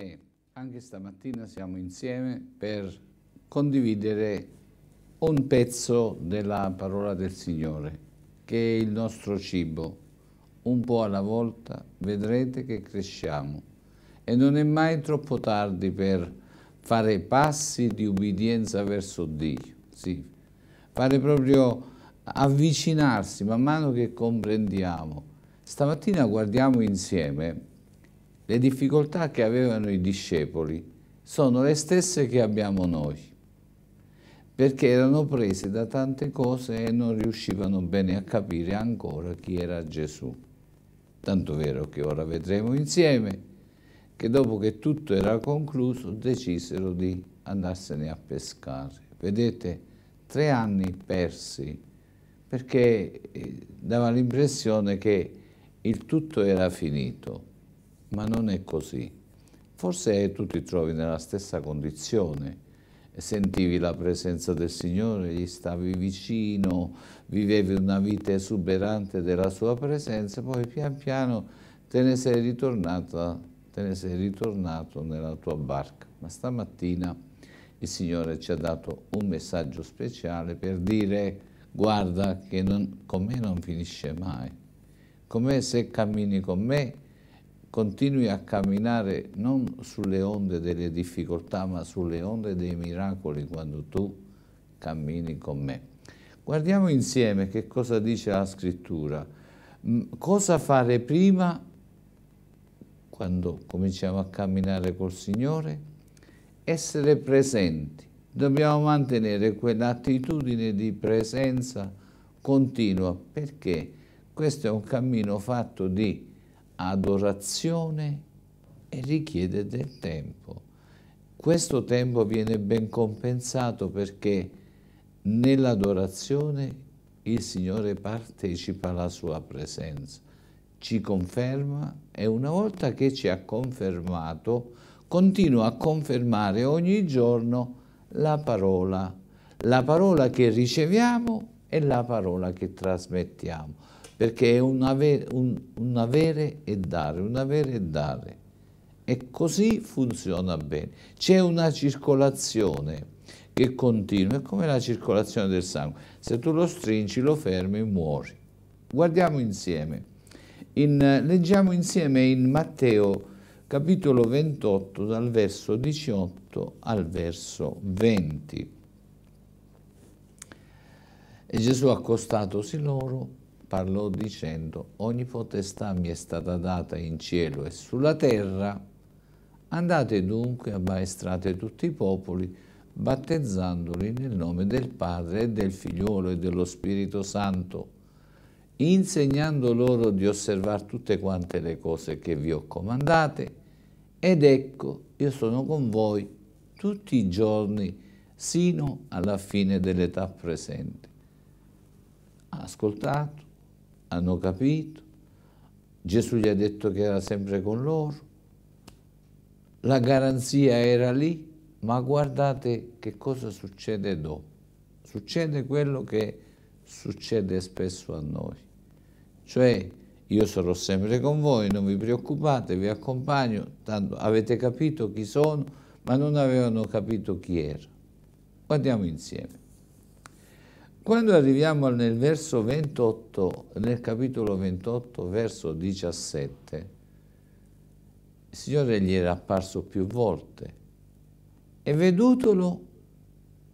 Presidente, anche stamattina siamo insieme per condividere un pezzo della parola del Signore, che è il nostro cibo. Un po' alla volta vedrete che cresciamo e non è mai troppo tardi per fare passi di ubbidienza verso Dio. Sì, fare proprio avvicinarsi man mano che comprendiamo. Stamattina guardiamo insieme le difficoltà che avevano i discepoli sono le stesse che abbiamo noi, perché erano prese da tante cose e non riuscivano bene a capire ancora chi era Gesù. Tanto vero che ora vedremo insieme che dopo che tutto era concluso decisero di andarsene a pescare. Vedete, tre anni persi perché eh, dava l'impressione che il tutto era finito ma non è così. Forse tu ti trovi nella stessa condizione, sentivi la presenza del Signore, gli stavi vicino, vivevi una vita esuberante della sua presenza, poi pian piano te ne sei ritornata, te ne sei ritornato nella tua barca. Ma stamattina il Signore ci ha dato un messaggio speciale per dire guarda che con me non finisce mai, con me se cammini con me continui a camminare non sulle onde delle difficoltà, ma sulle onde dei miracoli quando tu cammini con me. Guardiamo insieme che cosa dice la scrittura, mm, cosa fare prima quando cominciamo a camminare col Signore, essere presenti. Dobbiamo mantenere quell'attitudine di presenza continua perché questo è un cammino fatto di adorazione e richiede del tempo. Questo tempo viene ben compensato perché nell'adorazione il Signore partecipa alla sua presenza, ci conferma e una volta che ci ha confermato, continua a confermare ogni giorno la parola, la parola che riceviamo e la parola che trasmettiamo perché è un avere, un, un avere e dare, un avere e dare. E così funziona bene. C'è una circolazione che continua, è come la circolazione del sangue. Se tu lo stringi, lo fermi, muori. Guardiamo insieme. In, leggiamo insieme in Matteo capitolo 28 dal verso 18 al verso 20. E Gesù accostatosi loro parlò dicendo, ogni potestà mi è stata data in cielo e sulla terra, andate dunque e ammaestrate tutti i popoli, battezzandoli nel nome del Padre e del Figliolo e dello Spirito Santo, insegnando loro di osservare tutte quante le cose che vi ho comandate, ed ecco, io sono con voi tutti i giorni sino alla fine dell'età presente. Ha ascoltato, hanno capito, Gesù gli ha detto che era sempre con loro, la garanzia era lì, ma guardate che cosa succede dopo. Succede quello che succede spesso a noi, cioè io sarò sempre con voi, non vi preoccupate, vi accompagno, tanto avete capito chi sono, ma non avevano capito chi era. Guardiamo insieme. Quando arriviamo nel verso 28, nel capitolo 28, verso 17, il Signore gli era apparso più volte e vedutolo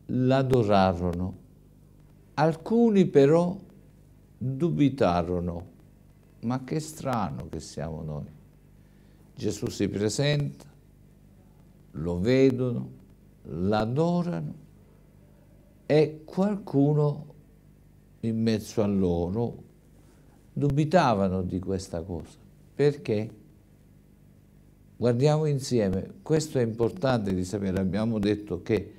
l'adorarono. Alcuni però dubitarono. Ma che strano che siamo noi. Gesù si presenta, lo vedono, l'adorano e qualcuno in mezzo a loro dubitavano di questa cosa. Perché? Guardiamo insieme, questo è importante di sapere, abbiamo detto che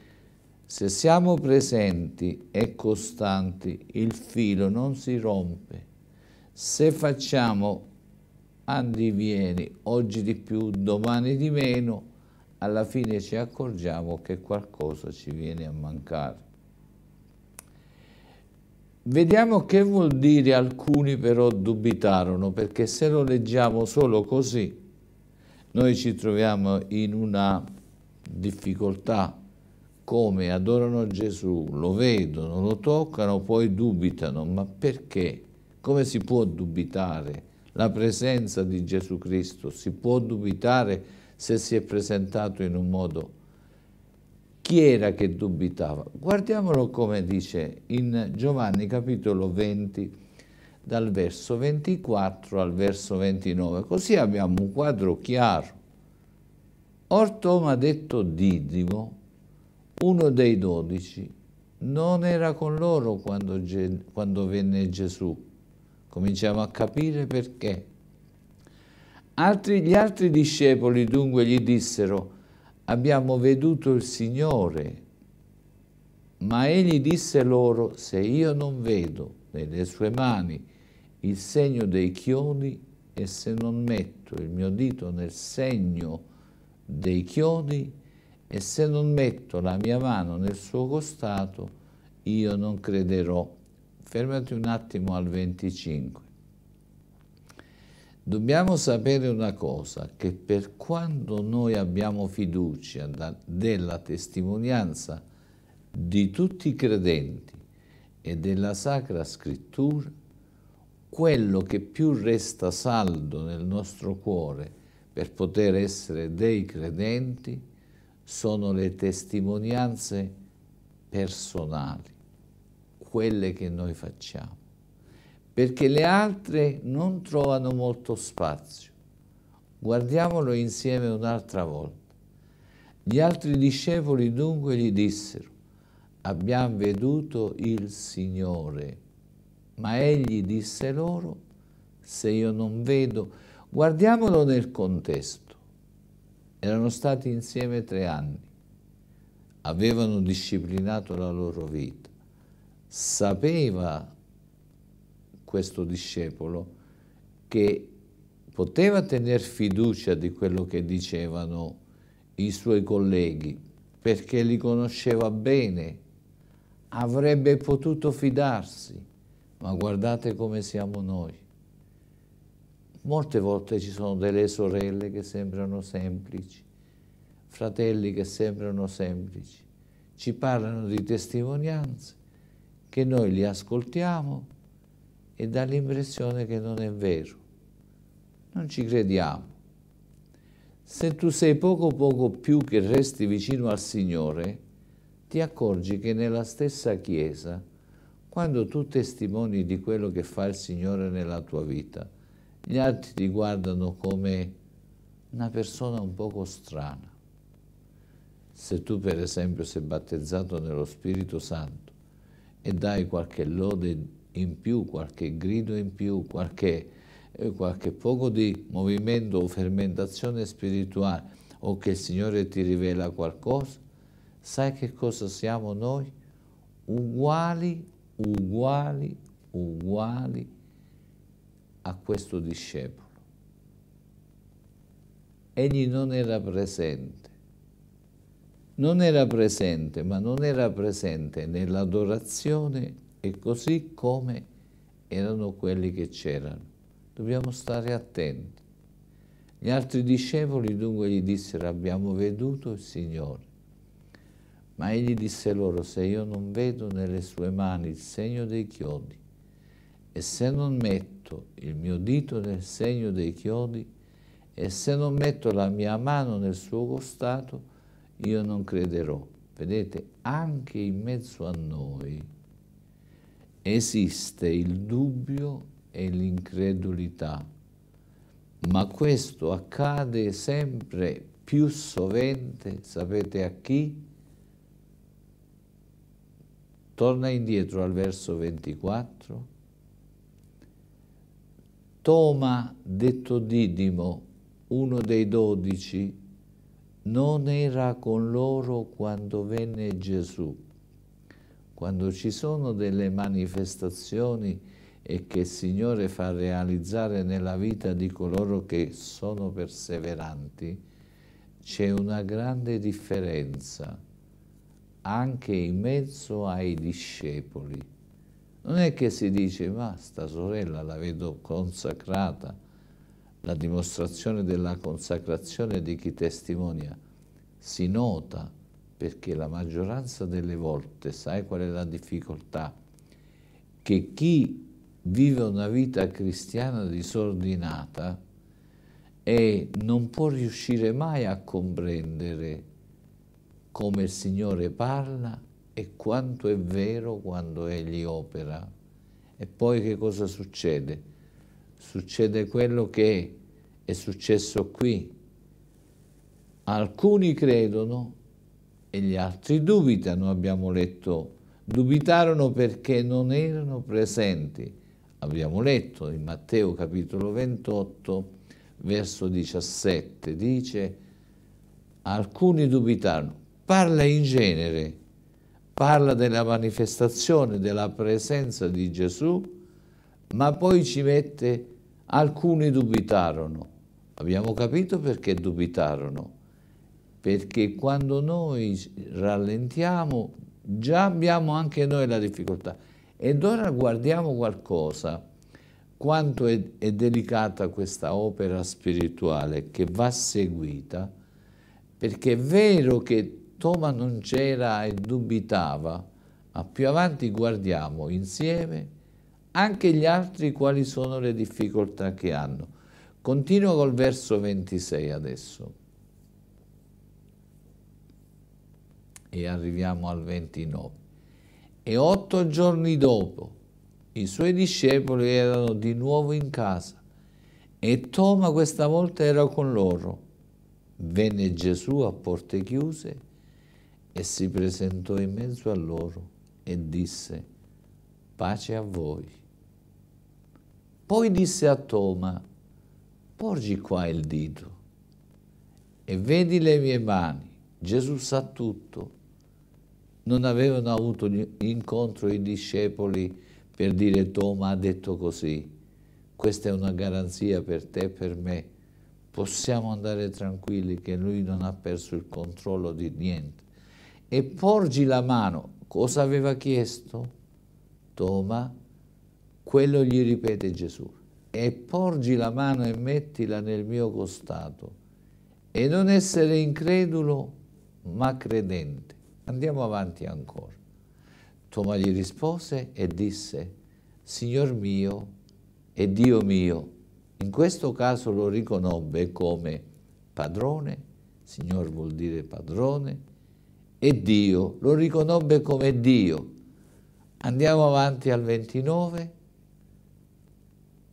se siamo presenti e costanti, il filo non si rompe. Se facciamo andi vieni, oggi di più, domani di meno, alla fine ci accorgiamo che qualcosa ci viene a mancare. Vediamo che vuol dire alcuni però dubitarono, perché se lo leggiamo solo così, noi ci troviamo in una difficoltà come adorano Gesù, lo vedono, lo toccano, poi dubitano, ma perché? Come si può dubitare la presenza di Gesù Cristo? Si può dubitare se si è presentato in un modo chi era che dubitava? Guardiamolo come dice in Giovanni capitolo 20, dal verso 24 al verso 29, così abbiamo un quadro chiaro. Or Toma detto Didimo, uno dei dodici, non era con loro quando, quando venne Gesù. Cominciamo a capire perché. Altri, gli altri discepoli dunque gli dissero, abbiamo veduto il Signore. Ma egli disse loro, se io non vedo nelle sue mani il segno dei chiodi e se non metto il mio dito nel segno dei chiodi e se non metto la mia mano nel suo costato, io non crederò. Fermati un attimo al 25. Dobbiamo sapere una cosa, che per quando noi abbiamo fiducia della testimonianza di tutti i credenti e della Sacra Scrittura, quello che più resta saldo nel nostro cuore per poter essere dei credenti sono le testimonianze personali, quelle che noi facciamo perché le altre non trovano molto spazio. Guardiamolo insieme un'altra volta. Gli altri discepoli dunque gli dissero, abbiamo veduto il Signore. Ma egli disse loro, se io non vedo, guardiamolo nel contesto. Erano stati insieme tre anni, avevano disciplinato la loro vita, sapeva questo discepolo che poteva tener fiducia di quello che dicevano i suoi colleghi perché li conosceva bene, avrebbe potuto fidarsi, ma guardate come siamo noi. Molte volte ci sono delle sorelle che sembrano semplici, fratelli che sembrano semplici, ci parlano di testimonianze che noi li ascoltiamo e dà l'impressione che non è vero. Non ci crediamo. Se tu sei poco poco più che resti vicino al Signore, ti accorgi che nella stessa Chiesa, quando tu testimoni di quello che fa il Signore nella tua vita, gli altri ti guardano come una persona un poco strana. Se tu per esempio sei battezzato nello Spirito Santo e dai qualche lode in più, qualche grido in più, qualche, eh, qualche poco di movimento o fermentazione spirituale o che il Signore ti rivela qualcosa, sai che cosa siamo noi? Uguali, uguali, uguali a questo discepolo. Egli non era presente. Non era presente, ma non era presente nell'adorazione e così come erano quelli che c'erano. Dobbiamo stare attenti. Gli altri discepoli dunque gli dissero abbiamo veduto il Signore. Ma egli disse loro se io non vedo nelle sue mani il segno dei chiodi e se non metto il mio dito nel segno dei chiodi e se non metto la mia mano nel suo costato io non crederò. Vedete, anche in mezzo a noi esiste il dubbio e l'incredulità, ma questo accade sempre più sovente, sapete a chi? Torna indietro al verso 24. Toma, detto Didimo, uno dei dodici, non era con loro quando venne Gesù quando ci sono delle manifestazioni e che il Signore fa realizzare nella vita di coloro che sono perseveranti, c'è una grande differenza anche in mezzo ai discepoli. Non è che si dice, ma sta sorella la vedo consacrata, la dimostrazione della consacrazione di chi testimonia si nota perché la maggioranza delle volte, sai qual è la difficoltà? Che chi vive una vita cristiana disordinata e non può riuscire mai a comprendere come il Signore parla e quanto è vero quando Egli opera. E poi che cosa succede? Succede quello che è successo qui. Alcuni credono e gli altri dubitano, abbiamo letto, dubitarono perché non erano presenti. Abbiamo letto in Matteo capitolo 28, verso 17, dice, alcuni dubitarono, parla in genere, parla della manifestazione, della presenza di Gesù, ma poi ci mette, alcuni dubitarono. Abbiamo capito perché dubitarono perché quando noi rallentiamo già abbiamo anche noi la difficoltà. Ed ora guardiamo qualcosa, quanto è, è delicata questa opera spirituale che va seguita, perché è vero che Toma non c'era e dubitava, ma più avanti guardiamo insieme anche gli altri quali sono le difficoltà che hanno. Continuo col verso 26 adesso. e arriviamo al 29. E otto giorni dopo i suoi discepoli erano di nuovo in casa e Toma questa volta era con loro. Venne Gesù a porte chiuse e si presentò in mezzo a loro e disse, pace a voi. Poi disse a Toma, porgi qua il dito e vedi le mie mani. Gesù sa tutto non avevano avuto incontro i discepoli per dire Toma ha detto così, questa è una garanzia per te e per me, possiamo andare tranquilli che lui non ha perso il controllo di niente. E porgi la mano, cosa aveva chiesto? Toma, quello gli ripete Gesù, e porgi la mano e mettila nel mio costato, e non essere incredulo ma credente. Andiamo avanti ancora. Tomà gli rispose e disse, Signor mio e Dio mio, in questo caso lo riconobbe come padrone, Signor vuol dire padrone, e Dio, lo riconobbe come Dio. Andiamo avanti al 29.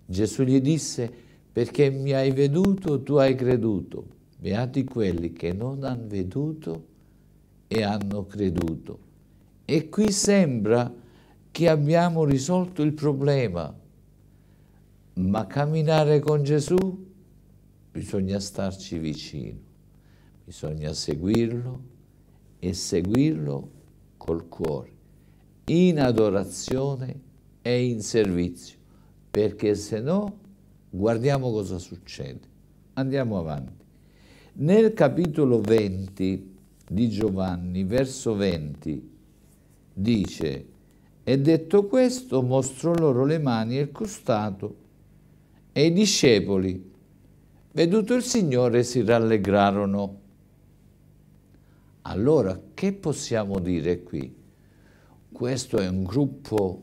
Gesù gli disse, perché mi hai veduto, tu hai creduto. Beati quelli che non hanno veduto e hanno creduto. E qui sembra che abbiamo risolto il problema, ma camminare con Gesù bisogna starci vicino, bisogna seguirlo e seguirlo col cuore, in adorazione e in servizio, perché se no guardiamo cosa succede. Andiamo avanti. Nel capitolo 20 di Giovanni, verso 20, dice e detto questo mostrò loro le mani e il costato e i discepoli, veduto il Signore, si rallegrarono. Allora, che possiamo dire qui? Questo è un gruppo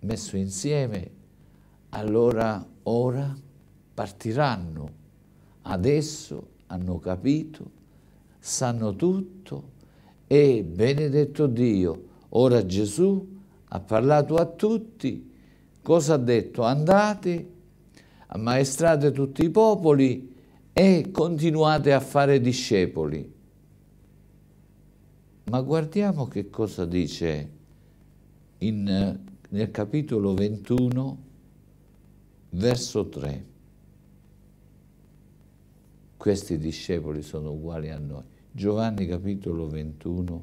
messo insieme, allora ora partiranno, adesso hanno capito, sanno tutto e benedetto Dio, ora Gesù ha parlato a tutti, cosa ha detto? Andate, ammaestrate tutti i popoli e continuate a fare discepoli. Ma guardiamo che cosa dice in, nel capitolo 21, verso 3 questi discepoli sono uguali a noi. Giovanni capitolo 21,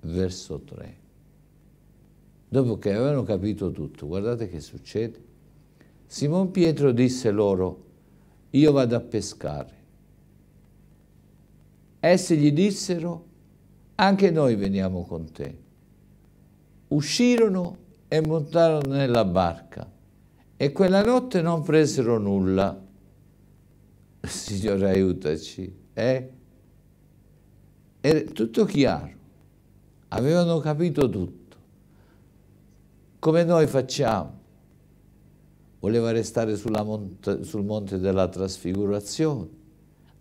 verso 3. Dopo che avevano capito tutto, guardate che succede. Simon Pietro disse loro, io vado a pescare. Essi gli dissero, anche noi veniamo con te. Uscirono e montarono nella barca e quella notte non presero nulla. Signore aiutaci. Eh? Era tutto chiaro, avevano capito tutto. Come noi facciamo? Voleva restare monta, sul monte della trasfigurazione.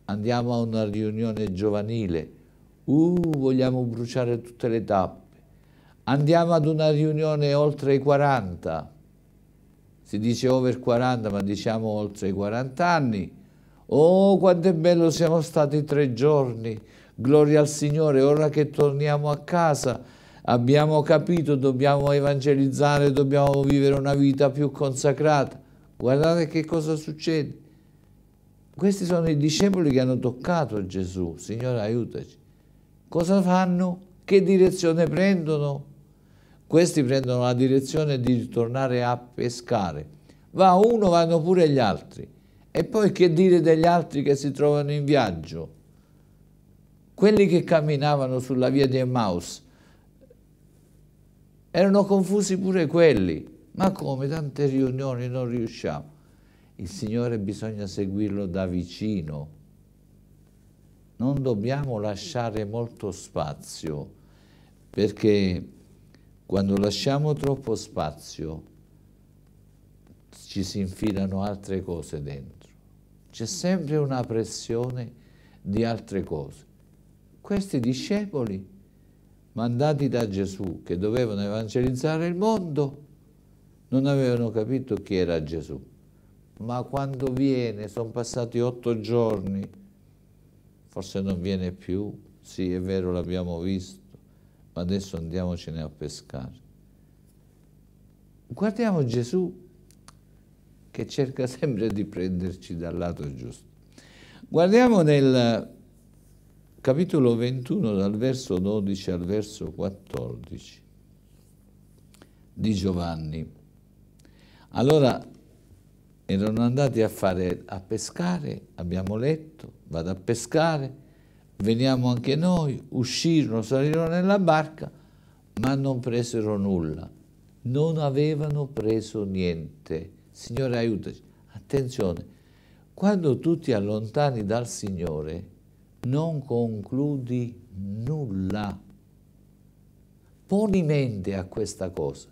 Andiamo a una riunione giovanile. Uh, vogliamo bruciare tutte le tappe. Andiamo ad una riunione oltre i 40. Si dice over 40, ma diciamo oltre i 40 anni Oh, quanto è bello siamo stati tre giorni. Gloria al Signore, ora che torniamo a casa abbiamo capito, dobbiamo evangelizzare, dobbiamo vivere una vita più consacrata. Guardate che cosa succede. Questi sono i discepoli che hanno toccato Gesù. Signore, aiutaci. Cosa fanno? Che direzione prendono? Questi prendono la direzione di tornare a pescare. Va uno, vanno pure gli altri. E poi che dire degli altri che si trovano in viaggio? Quelli che camminavano sulla via di Emmaus erano confusi pure quelli. Ma come tante riunioni non riusciamo? Il Signore bisogna seguirlo da vicino. Non dobbiamo lasciare molto spazio, perché quando lasciamo troppo spazio ci si infilano altre cose dentro c'è sempre una pressione di altre cose. Questi discepoli, mandati da Gesù, che dovevano evangelizzare il mondo, non avevano capito chi era Gesù. Ma quando viene, sono passati otto giorni, forse non viene più, sì è vero l'abbiamo visto, ma adesso andiamocene a pescare. Guardiamo Gesù che cerca sempre di prenderci dal lato giusto. Guardiamo nel capitolo 21, dal verso 12 al verso 14 di Giovanni. Allora erano andati a, fare, a pescare, abbiamo letto, vado a pescare, veniamo anche noi, uscirono, salirono nella barca, ma non presero nulla, non avevano preso niente. Signore aiutaci. Attenzione, quando tu ti allontani dal Signore non concludi nulla. Poni mente a questa cosa.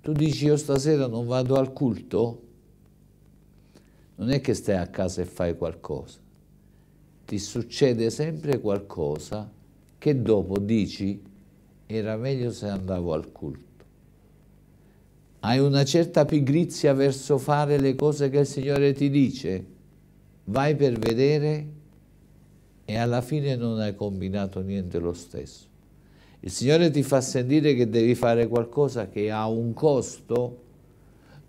Tu dici io stasera non vado al culto? Non è che stai a casa e fai qualcosa. Ti succede sempre qualcosa che dopo dici era meglio se andavo al culto hai una certa pigrizia verso fare le cose che il Signore ti dice, vai per vedere e alla fine non hai combinato niente lo stesso. Il Signore ti fa sentire che devi fare qualcosa che ha un costo,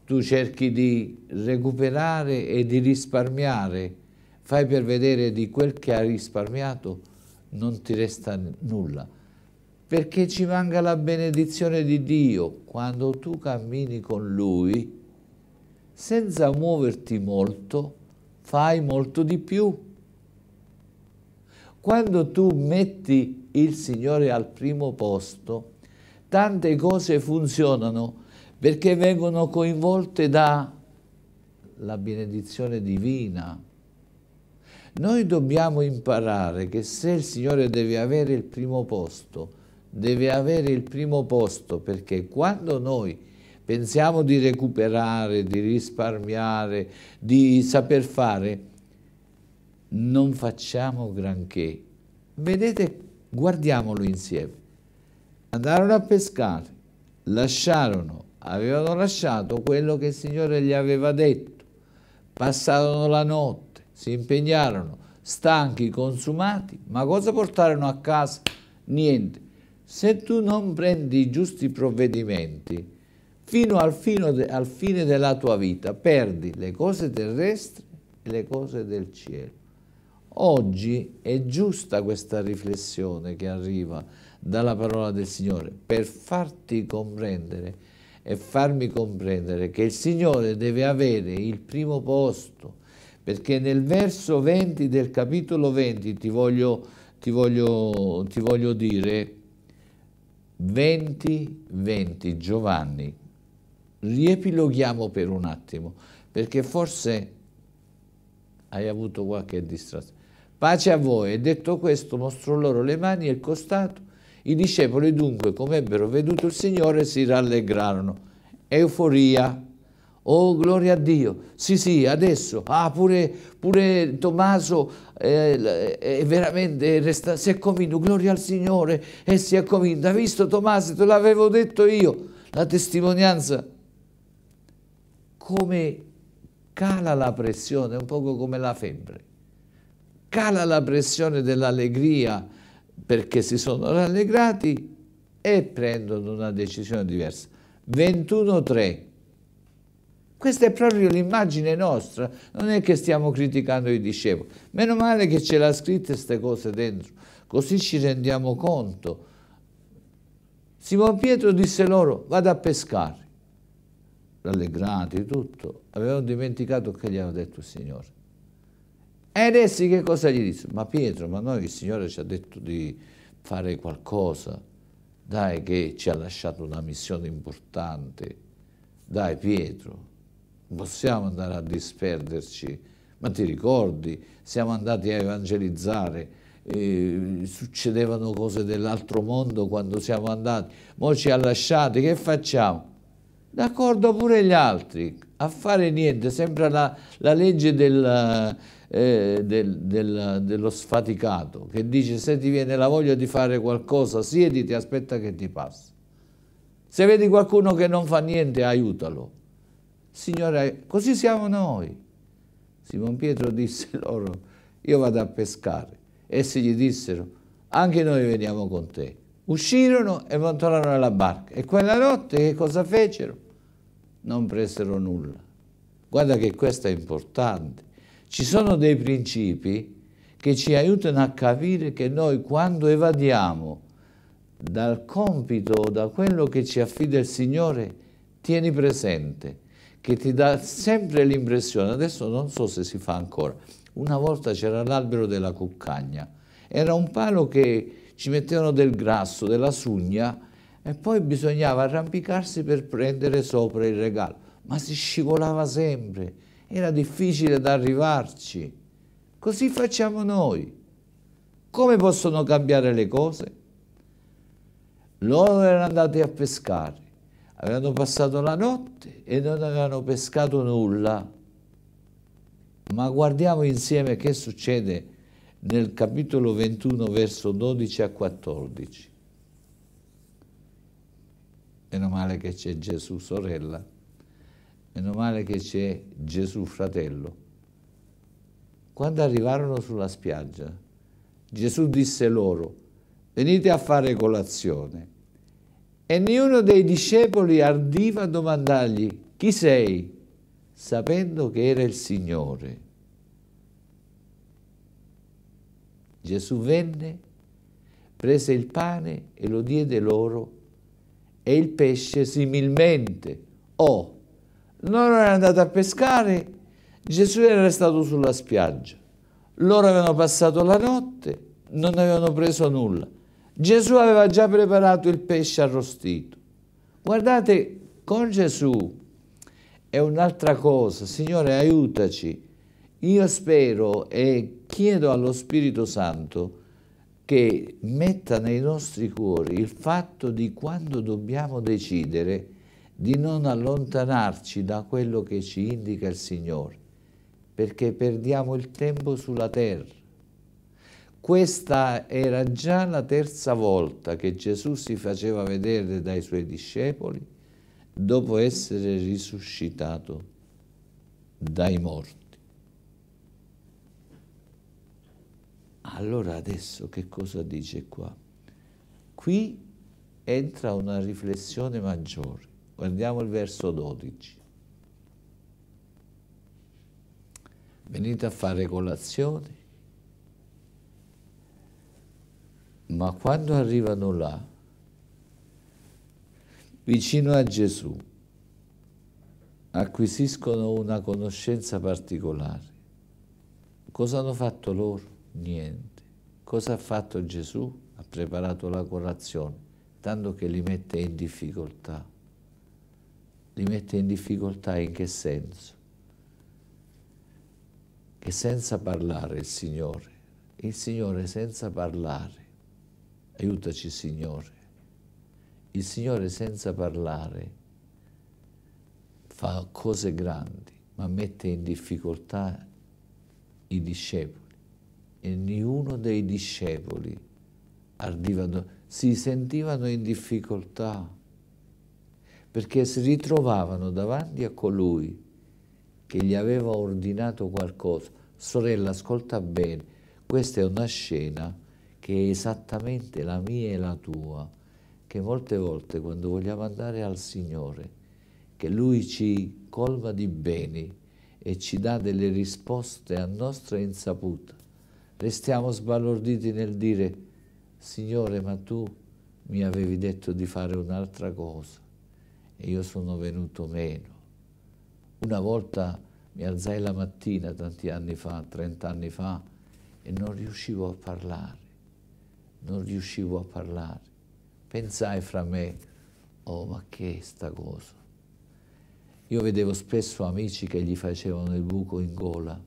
tu cerchi di recuperare e di risparmiare, fai per vedere di quel che hai risparmiato, non ti resta nulla perché ci manca la benedizione di Dio. Quando tu cammini con Lui, senza muoverti molto, fai molto di più. Quando tu metti il Signore al primo posto, tante cose funzionano perché vengono coinvolte dalla benedizione divina. Noi dobbiamo imparare che se il Signore deve avere il primo posto, deve avere il primo posto perché quando noi pensiamo di recuperare, di risparmiare, di saper fare, non facciamo granché. Vedete, guardiamolo insieme. Andarono a pescare, lasciarono, avevano lasciato quello che il Signore gli aveva detto, passarono la notte, si impegnarono, stanchi, consumati, ma cosa portarono a casa? Niente se tu non prendi i giusti provvedimenti fino al, de, al fine della tua vita, perdi le cose terrestri e le cose del cielo. Oggi è giusta questa riflessione che arriva dalla parola del Signore per farti comprendere e farmi comprendere che il Signore deve avere il primo posto, perché nel verso 20 del capitolo 20 ti voglio, ti voglio, ti voglio dire 20-20 Giovanni. Riepiloghiamo per un attimo, perché forse hai avuto qualche distrazione. Pace a voi. E detto questo mostrò loro le mani e il costato. I discepoli dunque, come ebbero veduto il Signore, si rallegrarono. Euforia. Oh, gloria a Dio. Sì, sì, adesso. Ah, pure, pure Tommaso eh, eh, veramente resta, si è convinto. Gloria al Signore. E eh, si è convinto. Ha visto Tommaso, te l'avevo detto io. La testimonianza. Come cala la pressione, un poco come la febbre. Cala la pressione dell'allegria perché si sono rallegrati e prendono una decisione diversa. 21-3 questa è proprio l'immagine nostra, non è che stiamo criticando i discepoli. Meno male che ce l'ha scritta queste cose dentro, così ci rendiamo conto. Simon Pietro disse loro, vado a pescare. Rallegrati, tutto. Avevano dimenticato che gli aveva detto il Signore. E adesso che cosa gli disse? Ma Pietro, ma noi il Signore ci ha detto di fare qualcosa. Dai che ci ha lasciato una missione importante. Dai Pietro, possiamo andare a disperderci. Ma ti ricordi, siamo andati a evangelizzare, eh, succedevano cose dell'altro mondo quando siamo andati, mo ci ha lasciati, che facciamo? D'accordo pure gli altri, a fare niente, sembra la, la legge del, eh, del, del, dello sfaticato, che dice se ti viene la voglia di fare qualcosa, siediti, aspetta che ti passi. Se vedi qualcuno che non fa niente, aiutalo. Signore, così siamo noi. Simon Pietro disse loro, io vado a pescare. Essi gli dissero, anche noi veniamo con te. Uscirono e montarono nella barca. E quella notte che cosa fecero? Non presero nulla. Guarda che questo è importante. Ci sono dei principi che ci aiutano a capire che noi quando evadiamo dal compito, da quello che ci affida il Signore, tieni presente che ti dà sempre l'impressione, adesso non so se si fa ancora, una volta c'era l'albero della cuccagna, era un palo che ci mettevano del grasso, della sugna e poi bisognava arrampicarsi per prendere sopra il regalo, ma si scivolava sempre, era difficile da arrivarci. Così facciamo noi. Come possono cambiare le cose? Loro erano andati a pescare, Avevano passato la notte e non avevano pescato nulla. Ma guardiamo insieme che succede nel capitolo 21, verso 12 a 14. Meno male che c'è Gesù sorella, meno male che c'è Gesù fratello. Quando arrivarono sulla spiaggia, Gesù disse loro, venite a fare colazione. E nessuno dei discepoli ardiva a domandargli chi sei, sapendo che era il Signore. Gesù venne, prese il pane e lo diede loro e il pesce similmente. Oh, non era andato a pescare, Gesù era restato sulla spiaggia. Loro avevano passato la notte, non avevano preso nulla. Gesù aveva già preparato il pesce arrostito. Guardate, con Gesù è un'altra cosa. Signore, aiutaci. Io spero e chiedo allo Spirito Santo che metta nei nostri cuori il fatto di quando dobbiamo decidere di non allontanarci da quello che ci indica il Signore, perché perdiamo il tempo sulla terra questa era già la terza volta che Gesù si faceva vedere dai suoi discepoli dopo essere risuscitato dai morti. Allora adesso che cosa dice qua? Qui entra una riflessione maggiore. Guardiamo il verso 12. Venite a fare colazione Ma quando arrivano là, vicino a Gesù, acquisiscono una conoscenza particolare. Cosa hanno fatto loro? Niente. Cosa ha fatto Gesù? Ha preparato la colazione, tanto che li mette in difficoltà. Li mette in difficoltà in che senso? Che senza parlare il Signore, il Signore senza parlare Aiutaci Signore. Il Signore senza parlare fa cose grandi, ma mette in difficoltà i discepoli. E nessuno dei discepoli ardivano, si sentivano in difficoltà perché si ritrovavano davanti a colui che gli aveva ordinato qualcosa. Sorella, ascolta bene, questa è una scena che è esattamente la mia e la tua, che molte volte quando vogliamo andare al Signore, che Lui ci colma di beni e ci dà delle risposte a nostra insaputa, restiamo sbalorditi nel dire, Signore, ma tu mi avevi detto di fare un'altra cosa e io sono venuto meno. Una volta mi alzai la mattina, tanti anni fa, trent'anni fa, e non riuscivo a parlare non riuscivo a parlare. Pensai fra me, oh ma che è sta cosa. Io vedevo spesso amici che gli facevano il buco in gola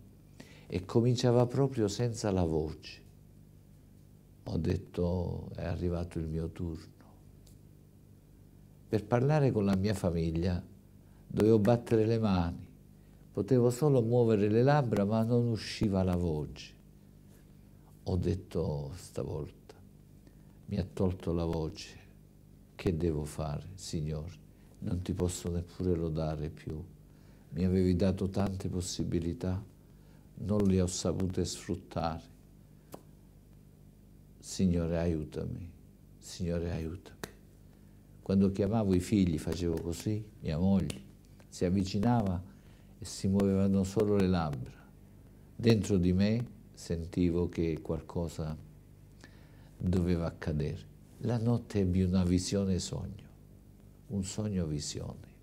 e cominciava proprio senza la voce. Ho detto, oh, è arrivato il mio turno. Per parlare con la mia famiglia dovevo battere le mani, potevo solo muovere le labbra ma non usciva la voce. Ho detto oh, stavolta mi ha tolto la voce, che devo fare, Signore? Non ti posso neppure lodare più. Mi avevi dato tante possibilità, non le ho sapute sfruttare. Signore, aiutami. Signore, aiutami. Quando chiamavo i figli facevo così, mia moglie si avvicinava e si muovevano solo le labbra. Dentro di me sentivo che qualcosa doveva accadere. La notte ebbi una visione sogno, un sogno visione.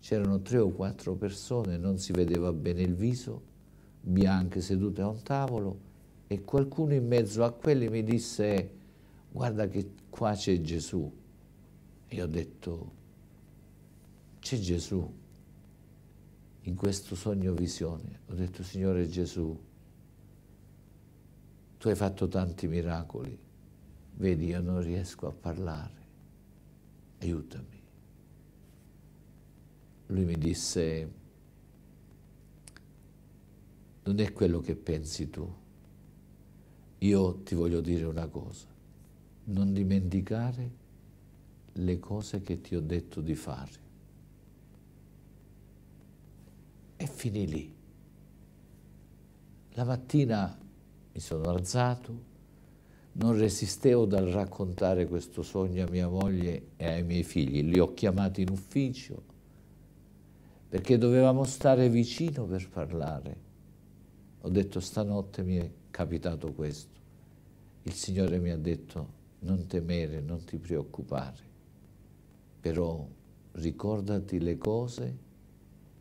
C'erano tre o quattro persone, non si vedeva bene il viso, bianche sedute a un tavolo e qualcuno in mezzo a quelli mi disse guarda che qua c'è Gesù. E io ho detto c'è Gesù in questo sogno visione. Ho detto Signore Gesù, tu hai fatto tanti miracoli, vedi io non riesco a parlare, aiutami. Lui mi disse, non è quello che pensi tu, io ti voglio dire una cosa, non dimenticare le cose che ti ho detto di fare. E finì lì. La mattina mi sono alzato, non resistevo dal raccontare questo sogno a mia moglie e ai miei figli, li ho chiamati in ufficio perché dovevamo stare vicino per parlare. Ho detto stanotte mi è capitato questo. Il Signore mi ha detto non temere, non ti preoccupare, però ricordati le cose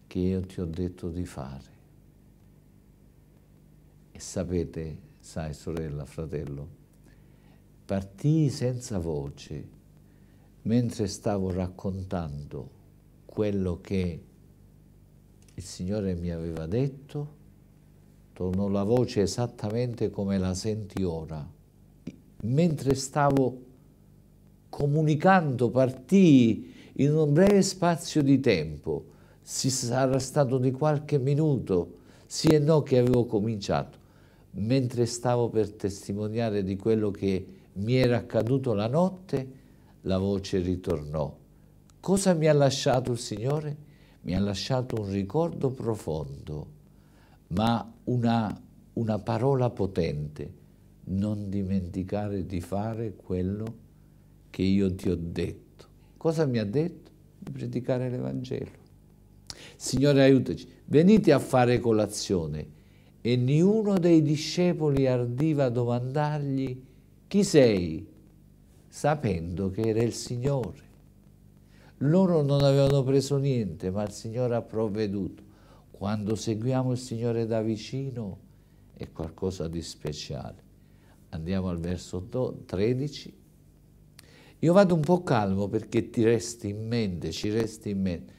che io ti ho detto di fare sapete, sai sorella, fratello, partii senza voce mentre stavo raccontando quello che il Signore mi aveva detto, tornò la voce esattamente come la senti ora. Mentre stavo comunicando, partii in un breve spazio di tempo, si sarà stato di qualche minuto, sì e no che avevo cominciato mentre stavo per testimoniare di quello che mi era accaduto la notte, la voce ritornò. Cosa mi ha lasciato il Signore? Mi ha lasciato un ricordo profondo, ma una, una parola potente. Non dimenticare di fare quello che io ti ho detto. Cosa mi ha detto? Di predicare l'Evangelo. Signore aiutaci, venite a fare colazione e niuno dei discepoli ardiva domandargli chi sei, sapendo che era il Signore. Loro non avevano preso niente, ma il Signore ha provveduto. Quando seguiamo il Signore da vicino è qualcosa di speciale. Andiamo al verso 13. Io vado un po' calmo perché ti resti in mente, ci resti in mente.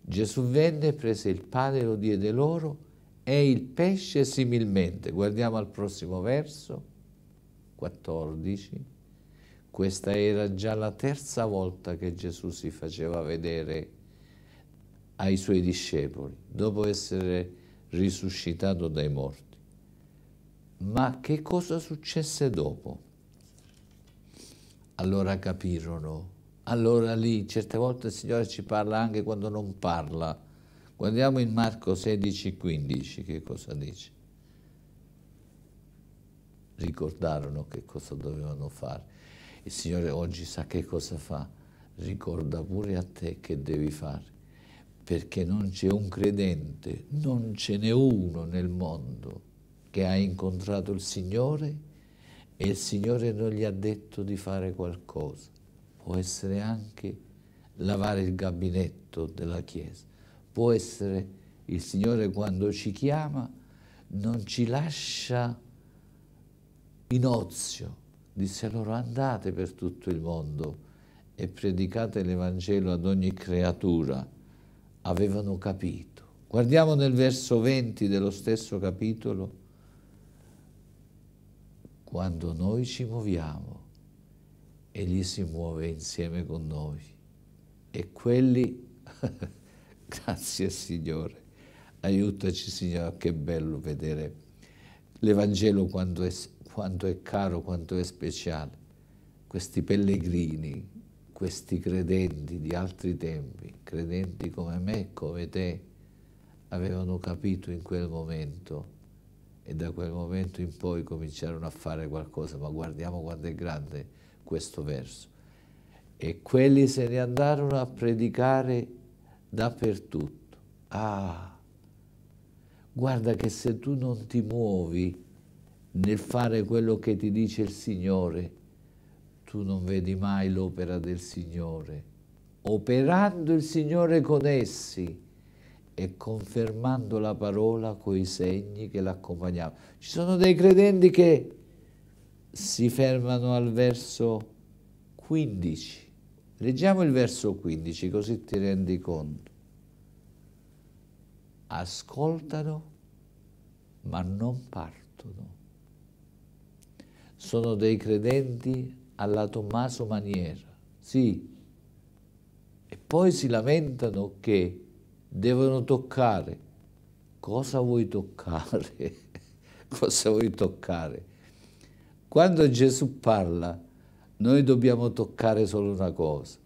Gesù venne, prese il pane, lo diede loro e il pesce similmente. Guardiamo al prossimo verso, 14. Questa era già la terza volta che Gesù si faceva vedere ai suoi discepoli, dopo essere risuscitato dai morti. Ma che cosa successe dopo? Allora capirono. Allora lì, certe volte il Signore ci parla anche quando non parla Guardiamo in Marco 16, 15 che cosa dice. Ricordarono che cosa dovevano fare. Il Signore oggi sa che cosa fa. Ricorda pure a te che devi fare. Perché non c'è un credente, non ce n'è uno nel mondo che ha incontrato il Signore e il Signore non gli ha detto di fare qualcosa. Può essere anche lavare il gabinetto della Chiesa può essere il Signore quando ci chiama, non ci lascia in ozio. Disse loro andate per tutto il mondo e predicate l'Evangelo ad ogni creatura. Avevano capito. Guardiamo nel verso 20 dello stesso capitolo. Quando noi ci muoviamo, Egli si muove insieme con noi e quelli Grazie Signore, aiutaci Signore, che bello vedere l'Evangelo quanto è, quanto è caro, quanto è speciale. Questi pellegrini, questi credenti di altri tempi, credenti come me, come te, avevano capito in quel momento e da quel momento in poi cominciarono a fare qualcosa, ma guardiamo quanto è grande questo verso. E quelli se ne andarono a predicare dappertutto. Ah, guarda che se tu non ti muovi nel fare quello che ti dice il Signore, tu non vedi mai l'opera del Signore. Operando il Signore con essi e confermando la parola coi segni che l'accompagnavano. Ci sono dei credenti che si fermano al verso 15 Leggiamo il verso 15 così ti rendi conto. Ascoltano ma non partono. Sono dei credenti alla Tommaso Maniera, sì, e poi si lamentano che devono toccare. Cosa vuoi toccare? Cosa vuoi toccare? Quando Gesù parla, noi dobbiamo toccare solo una cosa,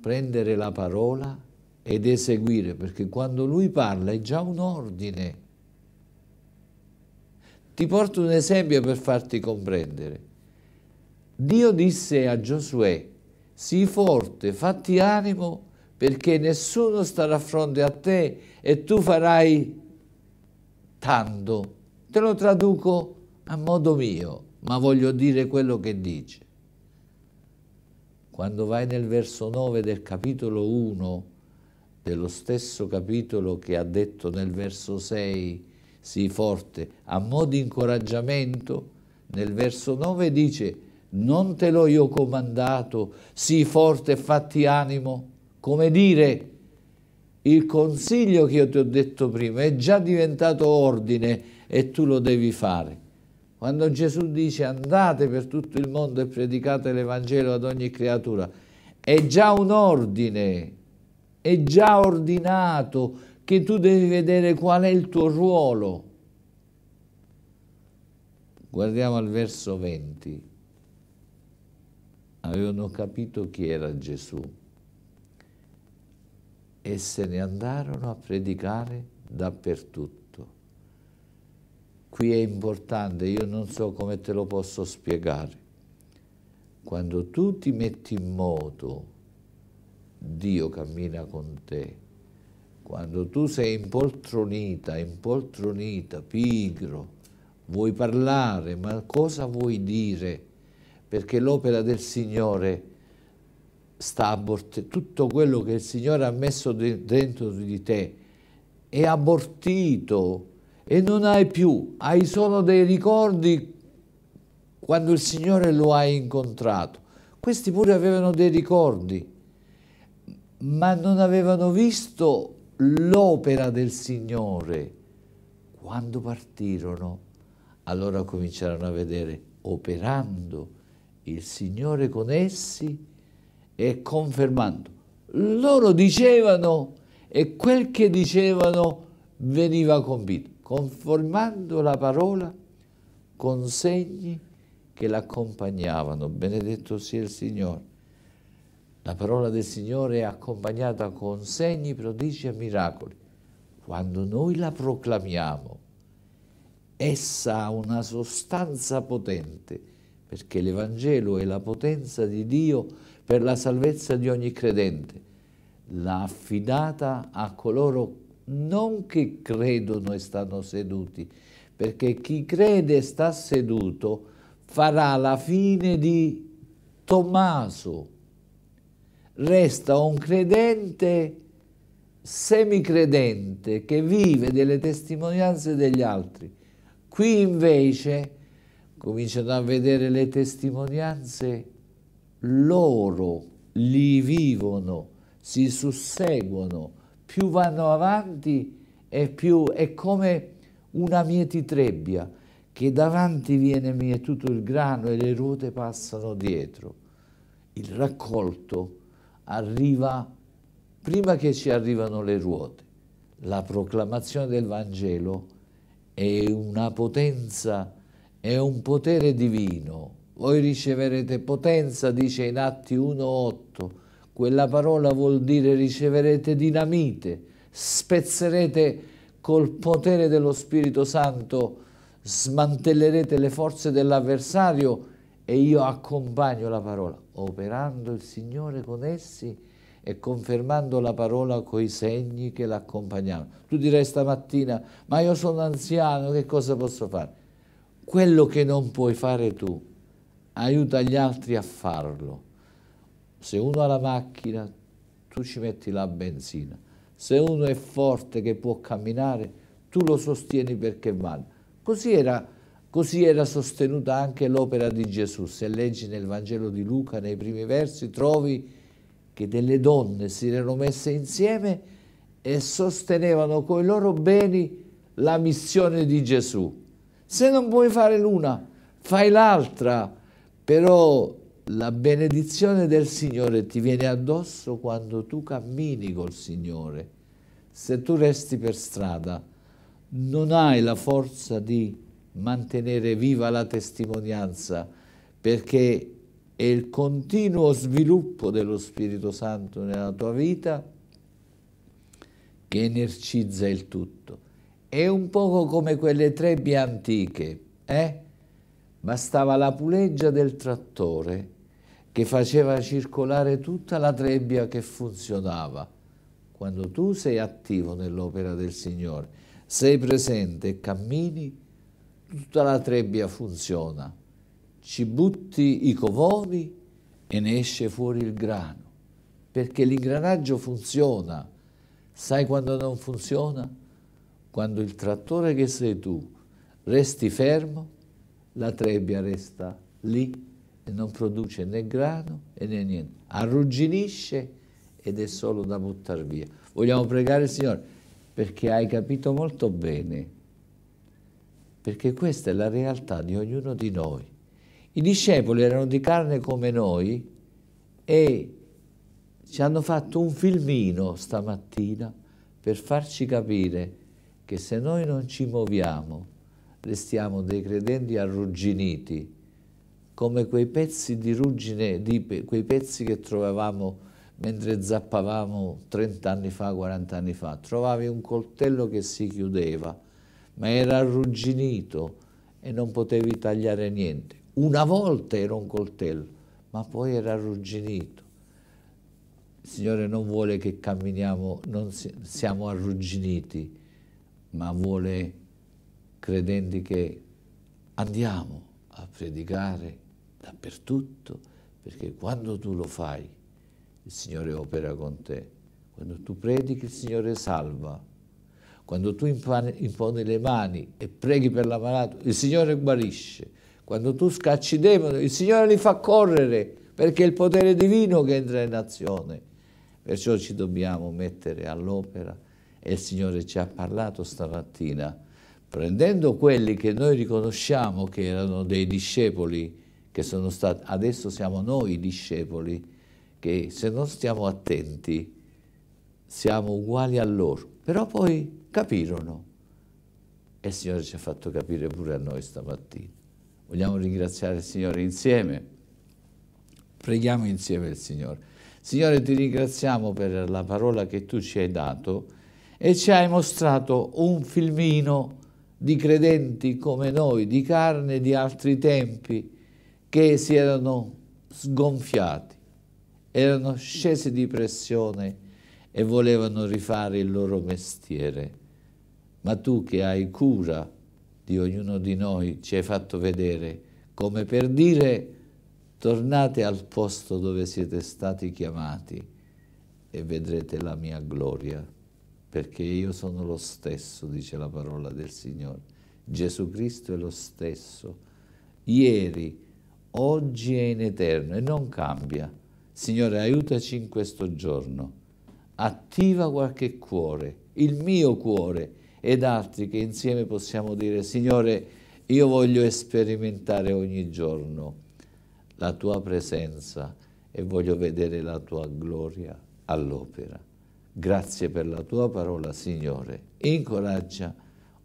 prendere la parola ed eseguire, perché quando lui parla è già un ordine. Ti porto un esempio per farti comprendere. Dio disse a Giosuè, sii forte, fatti animo, perché nessuno starà a fronte a te e tu farai tanto. Te lo traduco a modo mio, ma voglio dire quello che dice. Quando vai nel verso 9 del capitolo 1, dello stesso capitolo che ha detto nel verso 6, sii forte, a mo' di incoraggiamento, nel verso 9 dice, non te l'ho io comandato, sii forte e fatti animo, come dire, il consiglio che io ti ho detto prima è già diventato ordine e tu lo devi fare. Quando Gesù dice andate per tutto il mondo e predicate l'Evangelo ad ogni creatura, è già un ordine, è già ordinato che tu devi vedere qual è il tuo ruolo. Guardiamo al verso 20. Avevano capito chi era Gesù e se ne andarono a predicare dappertutto qui è importante, io non so come te lo posso spiegare. Quando tu ti metti in moto, Dio cammina con te. Quando tu sei impoltronita, impoltronita, pigro, vuoi parlare, ma cosa vuoi dire? Perché l'opera del Signore sta abortendo, tutto quello che il Signore ha messo dentro di te è abortito e non hai più, hai solo dei ricordi quando il Signore lo ha incontrato. Questi pure avevano dei ricordi, ma non avevano visto l'opera del Signore. Quando partirono, allora cominciarono a vedere operando il Signore con essi e confermando. Loro dicevano e quel che dicevano veniva compito conformando la parola con segni che l'accompagnavano. Benedetto sia il Signore. La parola del Signore è accompagnata con segni, prodigi e miracoli. Quando noi la proclamiamo, essa ha una sostanza potente, perché l'Evangelo è la potenza di Dio per la salvezza di ogni credente, l'ha affidata a coloro non che credono e stanno seduti, perché chi crede e sta seduto farà la fine di Tommaso. Resta un credente semicredente che vive delle testimonianze degli altri. Qui invece cominciano a vedere le testimonianze loro, li vivono, si susseguono più vanno avanti e più è come una mietitrebbia che davanti viene mietuto il grano e le ruote passano dietro. Il raccolto arriva prima che ci arrivano le ruote. La proclamazione del Vangelo è una potenza, è un potere divino. Voi riceverete potenza, dice in Atti 1.8 quella parola vuol dire riceverete dinamite, spezzerete col potere dello Spirito Santo, smantellerete le forze dell'avversario e io accompagno la parola, operando il Signore con essi e confermando la parola coi segni che l'accompagnavano. Tu direi stamattina, ma io sono anziano, che cosa posso fare? Quello che non puoi fare tu, aiuta gli altri a farlo se uno ha la macchina, tu ci metti la benzina. Se uno è forte che può camminare, tu lo sostieni perché vale. Così era, così era sostenuta anche l'opera di Gesù. Se leggi nel Vangelo di Luca, nei primi versi, trovi che delle donne si erano messe insieme e sostenevano coi loro beni la missione di Gesù. Se non puoi fare l'una, fai l'altra, però la benedizione del Signore ti viene addosso quando tu cammini col Signore. Se tu resti per strada, non hai la forza di mantenere viva la testimonianza, perché è il continuo sviluppo dello Spirito Santo nella tua vita che energizza il tutto. È un poco come quelle trebbie antiche, eh? Bastava la puleggia del trattore che faceva circolare tutta la trebbia che funzionava. Quando tu sei attivo nell'opera del Signore, sei presente e cammini, tutta la trebbia funziona. Ci butti i covoni e ne esce fuori il grano, perché l'ingranaggio funziona. Sai quando non funziona? Quando il trattore che sei tu resti fermo, la trebbia resta lì e non produce né grano né niente, arrugginisce ed è solo da buttare via. Vogliamo pregare il Signore perché hai capito molto bene, perché questa è la realtà di ognuno di noi. I discepoli erano di carne come noi e ci hanno fatto un filmino stamattina per farci capire che se noi non ci muoviamo restiamo dei credenti arrugginiti come quei pezzi di ruggine, di, quei pezzi che trovavamo mentre zappavamo 30 anni fa, 40 anni fa, trovavi un coltello che si chiudeva, ma era arrugginito e non potevi tagliare niente. Una volta era un coltello, ma poi era arrugginito. Il Signore non vuole che camminiamo, non si, siamo arrugginiti, ma vuole credenti che andiamo a predicare dappertutto, perché quando tu lo fai, il Signore opera con te. Quando tu predichi, il Signore salva. Quando tu imponi le mani e preghi per l'ammalato, il Signore guarisce. Quando tu scacci i demoni, il Signore li fa correre, perché è il potere divino che entra in azione. Perciò ci dobbiamo mettere all'opera e il Signore ci ha parlato stamattina, prendendo quelli che noi riconosciamo che erano dei discepoli che sono stati, adesso siamo noi discepoli che se non stiamo attenti siamo uguali a loro, però poi capirono e il Signore ci ha fatto capire pure a noi stamattina. Vogliamo ringraziare il Signore insieme? Preghiamo insieme il Signore. Signore, ti ringraziamo per la parola che tu ci hai dato e ci hai mostrato un filmino di credenti come noi, di carne di altri tempi, che si erano sgonfiati, erano scesi di pressione e volevano rifare il loro mestiere. Ma tu che hai cura di ognuno di noi ci hai fatto vedere come per dire tornate al posto dove siete stati chiamati e vedrete la mia gloria, perché io sono lo stesso, dice la parola del Signore. Gesù Cristo è lo stesso. Ieri, oggi e in eterno e non cambia. Signore, aiutaci in questo giorno. Attiva qualche cuore, il mio cuore ed altri che insieme possiamo dire, Signore, io voglio sperimentare ogni giorno la tua presenza e voglio vedere la tua gloria all'opera. Grazie per la tua parola, Signore. Incoraggia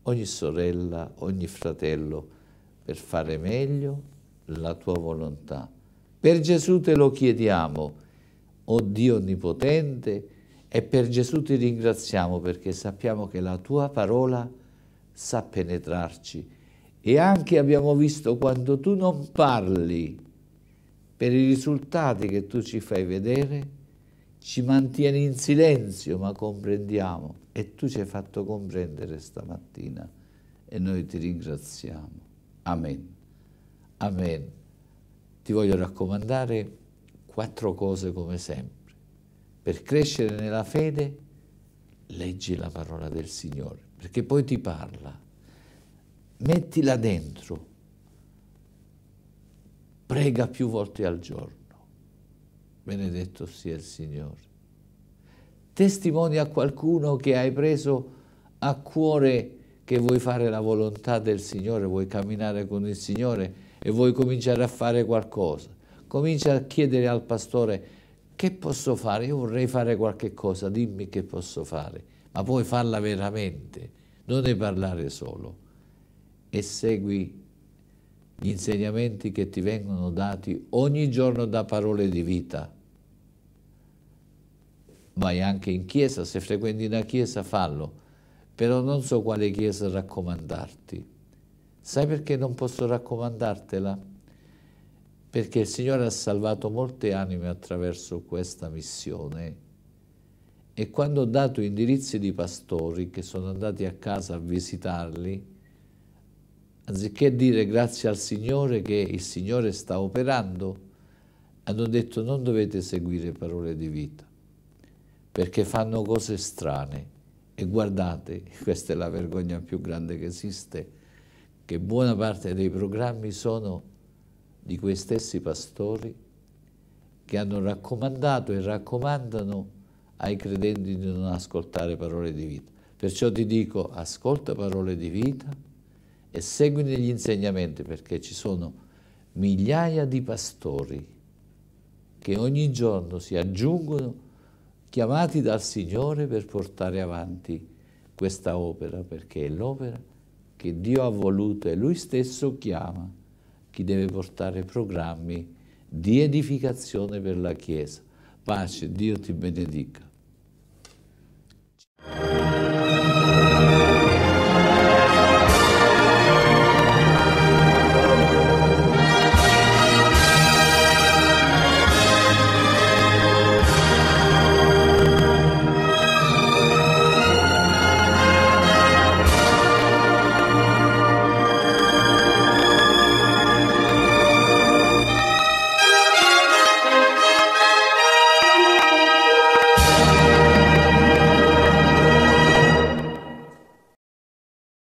ogni sorella, ogni fratello per fare meglio la tua volontà. Per Gesù te lo chiediamo, o oh Dio Onnipotente, e per Gesù ti ringraziamo perché sappiamo che la tua parola sa penetrarci. E anche abbiamo visto quando tu non parli, per i risultati che tu ci fai vedere, ci mantieni in silenzio, ma comprendiamo. E tu ci hai fatto comprendere stamattina. E noi ti ringraziamo. Amen. Amen. Ti voglio raccomandare quattro cose come sempre. Per crescere nella fede, leggi la parola del Signore, perché poi ti parla. Mettila dentro. Prega più volte al giorno. Benedetto sia il Signore. Testimoni a qualcuno che hai preso a cuore che vuoi fare la volontà del Signore, vuoi camminare con il Signore e vuoi cominciare a fare qualcosa, comincia a chiedere al pastore che posso fare, io vorrei fare qualche cosa, dimmi che posso fare, ma puoi farla veramente, non ne parlare solo e segui gli insegnamenti che ti vengono dati ogni giorno da parole di vita. Vai anche in chiesa, se frequenti una chiesa fallo, però non so quale chiesa raccomandarti. Sai perché non posso raccomandartela? Perché il Signore ha salvato molte anime attraverso questa missione e quando ho dato indirizzi di pastori che sono andati a casa a visitarli, anziché dire grazie al Signore che il Signore sta operando, hanno detto non dovete seguire parole di vita, perché fanno cose strane. E guardate, questa è la vergogna più grande che esiste, che buona parte dei programmi sono di quei stessi pastori che hanno raccomandato e raccomandano ai credenti di non ascoltare parole di vita. Perciò ti dico, ascolta parole di vita e segui gli insegnamenti perché ci sono migliaia di pastori che ogni giorno si aggiungono chiamati dal Signore per portare avanti questa opera perché è l'opera di che Dio ha voluto e Lui stesso chiama chi deve portare programmi di edificazione per la Chiesa. Pace, Dio ti benedica.